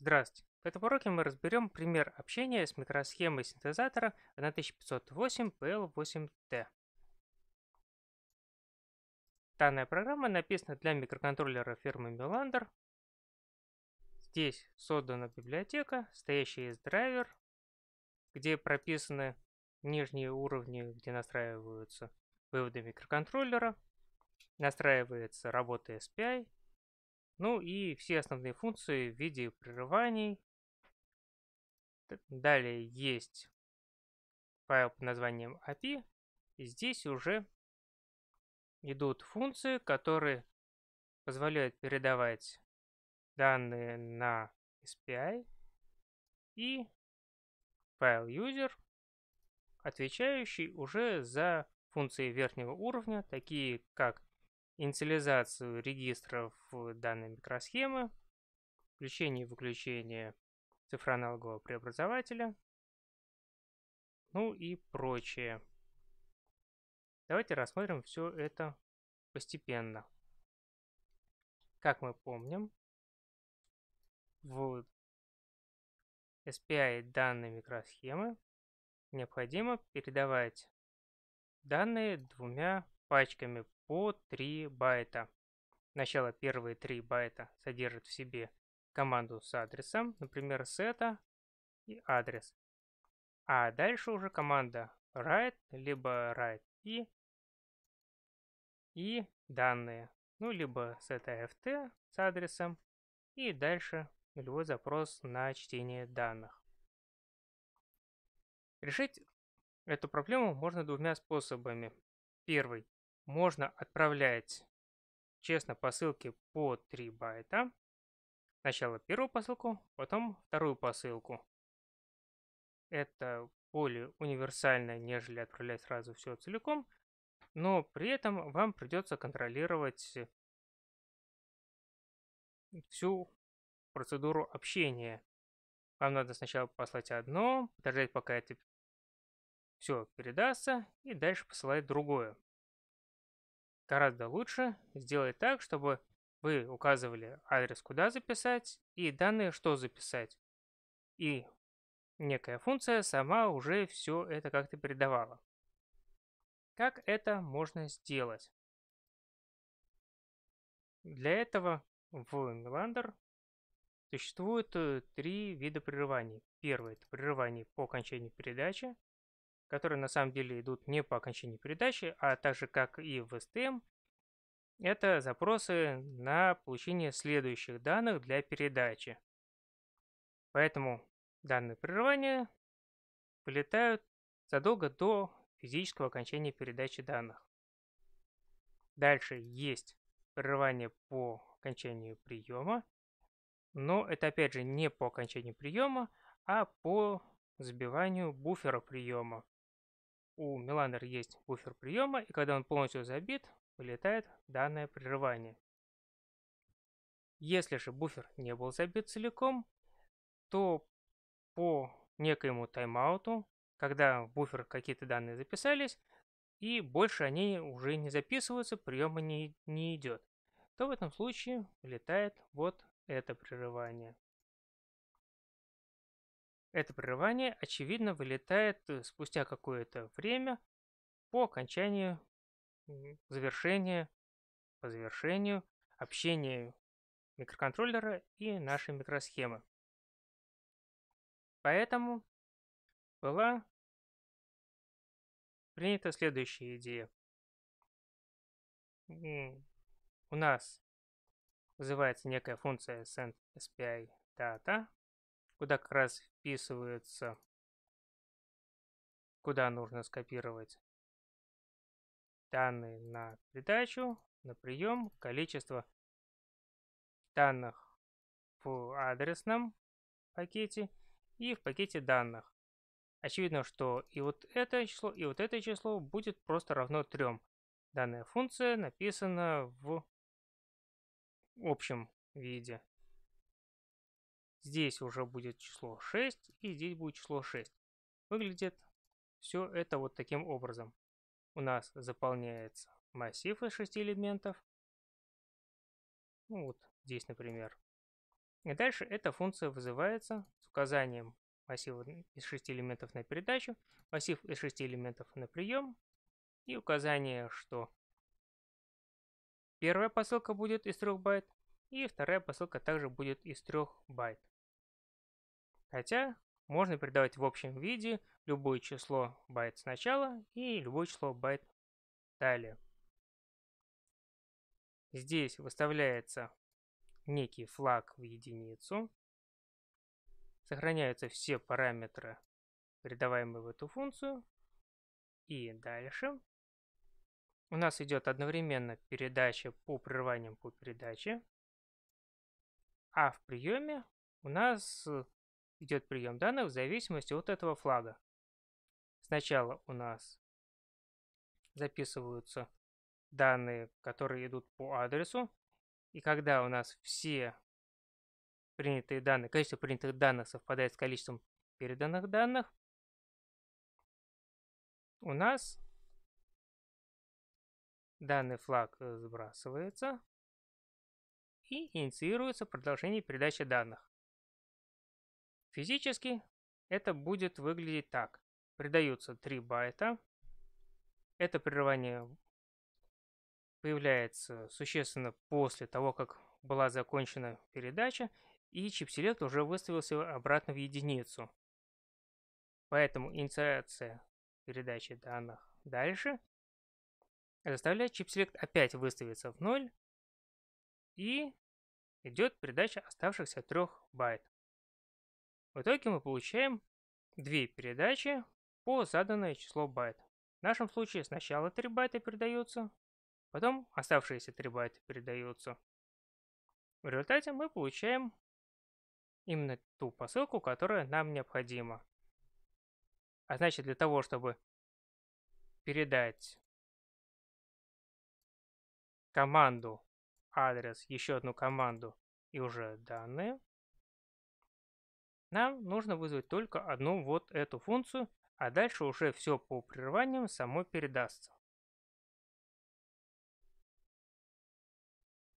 Здравствуйте! В этом уроке мы разберем пример общения с микросхемой синтезатора 1508PL8T. Данная программа написана для микроконтроллера фирмы Melander. Здесь создана библиотека, стоящий из драйвер, где прописаны нижние уровни, где настраиваются выводы микроконтроллера, настраивается работа SPI, ну и все основные функции в виде прерываний. Далее есть файл под названием API. И здесь уже идут функции, которые позволяют передавать данные на SPI и файл user, отвечающий уже за функции верхнего уровня, такие как инициализацию регистров данной микросхемы, включение и выключение цифроаналогового преобразователя, ну и прочее. Давайте рассмотрим все это постепенно. Как мы помним, в SPI данной микросхемы необходимо передавать данные двумя пачками по 3 байта. Сначала первые 3 байта содержат в себе команду с адресом, например, сета и адрес. А дальше уже команда write, либо write и, и данные. Ну, либо setAFT с адресом и дальше нулевой запрос на чтение данных. Решить эту проблему можно двумя способами. Первый можно отправлять честно посылки по 3 байта. Сначала первую посылку, потом вторую посылку. Это более универсально, нежели отправлять сразу все целиком, но при этом вам придется контролировать всю процедуру общения. Вам надо сначала послать одно, подождать, пока это все передастся, и дальше посылать другое. Гораздо лучше сделать так, чтобы вы указывали адрес, куда записать, и данные, что записать. И некая функция сама уже все это как-то передавала. Как это можно сделать? Для этого в Milander существует э, три вида прерываний. Первое – это прерывание по окончанию передачи которые на самом деле идут не по окончании передачи, а также как и в STM, это запросы на получение следующих данных для передачи. Поэтому данные прерывания вылетают задолго до физического окончания передачи данных. Дальше есть прерывание по окончанию приема, но это опять же не по окончанию приема, а по сбиванию буфера приема у миланер есть буфер приема, и когда он полностью забит, вылетает данное прерывание. Если же буфер не был забит целиком, то по некоему тайм-ауту, когда в буфер какие-то данные записались, и больше они уже не записываются, приема не, не идет, то в этом случае вылетает вот это прерывание. Это прерывание, очевидно, вылетает э, спустя какое-то время по окончанию завершения, по завершению общения микроконтроллера и нашей микросхемы. Поэтому была принята следующая идея. У нас вызывается некая функция sendSPI куда как раз вписывается, куда нужно скопировать данные на передачу, на прием, количество данных в адресном пакете и в пакете данных. Очевидно, что и вот это число, и вот это число будет просто равно 3. Данная функция написана в общем виде. Здесь уже будет число 6, и здесь будет число 6. Выглядит все это вот таким образом. У нас заполняется массив из 6 элементов. Ну, вот здесь, например. И дальше эта функция вызывается с указанием массива из 6 элементов на передачу, массив из 6 элементов на прием и указание, что первая посылка будет из 3 байт, и вторая посылка также будет из 3 байт. Хотя можно передавать в общем виде любое число байт сначала и любое число байт далее. Здесь выставляется некий флаг в единицу. Сохраняются все параметры, передаваемые в эту функцию. И дальше у нас идет одновременно передача по прерываниям по передаче. А в приеме у нас идет прием данных в зависимости от этого флага. Сначала у нас записываются данные, которые идут по адресу. И когда у нас все принятые данные, количество принятых данных совпадает с количеством переданных данных, у нас данный флаг сбрасывается и инициируется продолжение передачи данных. Физически это будет выглядеть так. Придаются 3 байта. Это прерывание появляется существенно после того, как была закончена передача, и чипселект уже выставился обратно в единицу. Поэтому инициация передачи данных дальше заставляет чипселект опять выставиться в ноль, и идет передача оставшихся 3 байт. В итоге мы получаем две передачи по заданное число байт. В нашем случае сначала 3 байта передаются, потом оставшиеся 3 байта передаются. В результате мы получаем именно ту посылку, которая нам необходима. А значит, для того, чтобы передать команду адрес, еще одну команду и уже данные, нам нужно вызвать только одну вот эту функцию, а дальше уже все по прерываниям само передастся.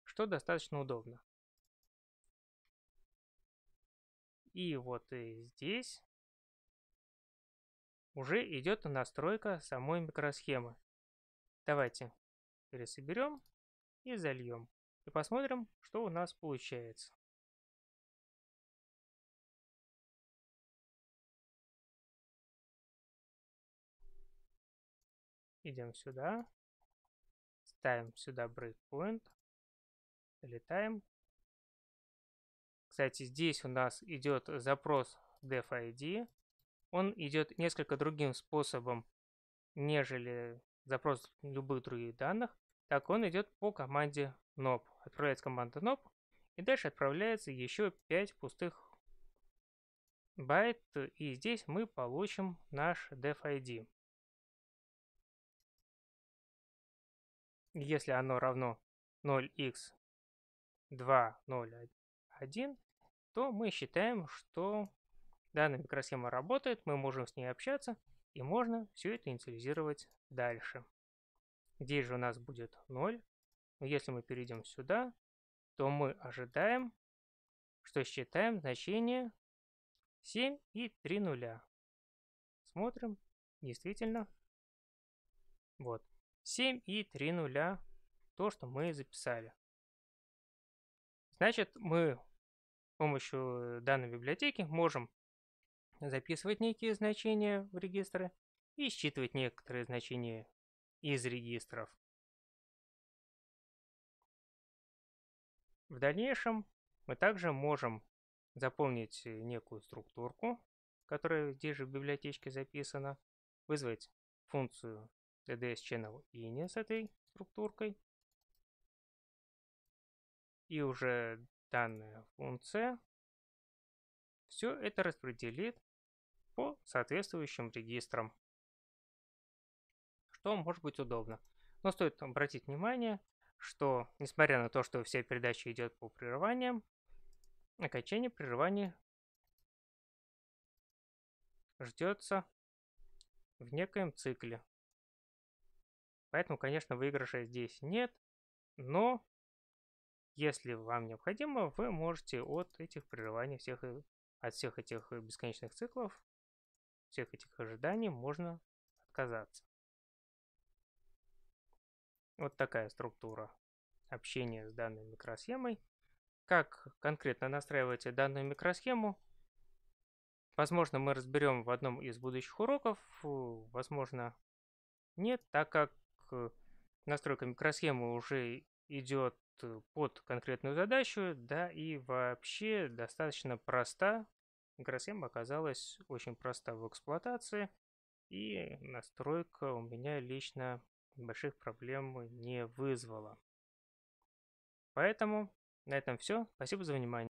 Что достаточно удобно. И вот и здесь уже идет настройка самой микросхемы. Давайте пересоберем и зальем. И посмотрим, что у нас получается. Идем сюда. Ставим сюда брейкпоинт. Летаем. Кстати, здесь у нас идет запрос DevID. Он идет несколько другим способом, нежели запрос любых других данных. Так он идет по команде NOP. Отправляется команда NOP. И дальше отправляется еще 5 пустых байт. И здесь мы получим наш DevID. если оно равно 0x 2, 0, 1, то мы считаем, что данная микросхема работает, мы можем с ней общаться, и можно все это инициализировать дальше. Здесь же у нас будет 0. если мы перейдем сюда, то мы ожидаем, что считаем значение 7 и 3 нуля. Смотрим. Действительно. Вот. 7 и 3 нуля, то, что мы записали. Значит, мы с помощью э, данной библиотеки можем записывать некие значения в регистры и считывать некоторые значения из регистров. В дальнейшем мы также можем заполнить э, некую структурку, которая здесь же в библиотечке записана, вызвать функцию DDS Channel INI с этой структуркой. И уже данная функция все это распределит по соответствующим регистрам, что может быть удобно. Но стоит обратить внимание, что несмотря на то, что вся передача идет по прерываниям, окончание прерывания ждется в некоем цикле. Поэтому, конечно, выигрыша здесь нет, но если вам необходимо, вы можете от этих прерываний, всех, э, от всех этих бесконечных циклов, всех этих ожиданий можно отказаться. Вот такая структура общения с данной микросхемой. Как конкретно настраивать данную микросхему, возможно, мы разберем в одном из будущих уроков, э, возможно, нет, так как Э, настройка микросхемы уже идет э, под конкретную задачу, да, и вообще достаточно проста. Микросхема оказалась очень проста в эксплуатации, и настройка у меня лично больших проблем не вызвала. Поэтому на этом все. Спасибо за внимание.